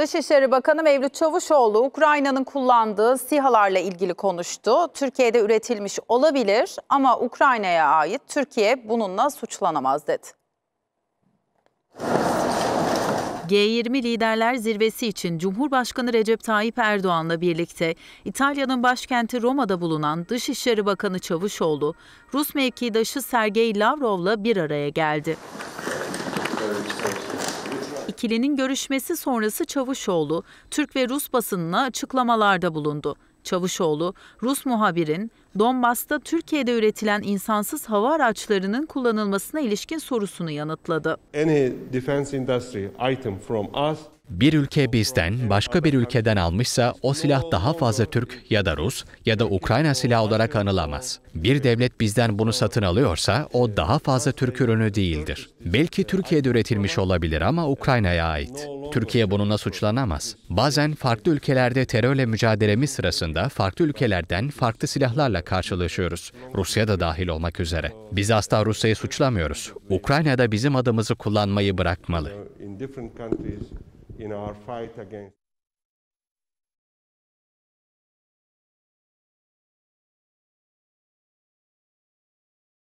Dışişleri Bakanı Mevlüt Çavuşoğlu Ukrayna'nın kullandığı SİHA'larla ilgili konuştu. Türkiye'de üretilmiş olabilir ama Ukrayna'ya ait Türkiye bununla suçlanamaz dedi. G20 Liderler Zirvesi için Cumhurbaşkanı Recep Tayyip Erdoğan'la birlikte İtalya'nın başkenti Roma'da bulunan Dışişleri Bakanı Çavuşoğlu, Rus mevkidaşı Sergey Lavrov'la bir araya geldi. İkilinin görüşmesi sonrası Çavuşoğlu, Türk ve Rus basınına açıklamalarda bulundu. Çavuşoğlu, Rus muhabirin Donbas'ta Türkiye'de üretilen insansız hava araçlarının kullanılmasına ilişkin sorusunu yanıtladı. Any defense industry item from us bir ülke bizden, başka bir ülkeden almışsa o silah daha fazla Türk ya da Rus ya da Ukrayna silahı olarak anılamaz. Bir devlet bizden bunu satın alıyorsa o daha fazla Türk ürünü değildir. Belki Türkiye'de üretilmiş olabilir ama Ukrayna'ya ait. Türkiye bununla suçlanamaz. Bazen farklı ülkelerde terörle mücadelemiz sırasında farklı ülkelerden farklı silahlarla karşılaşıyoruz. Rusya da dahil olmak üzere. Biz asla Rusya'yı suçlamıyoruz. Ukrayna da bizim adımızı kullanmayı bırakmalı.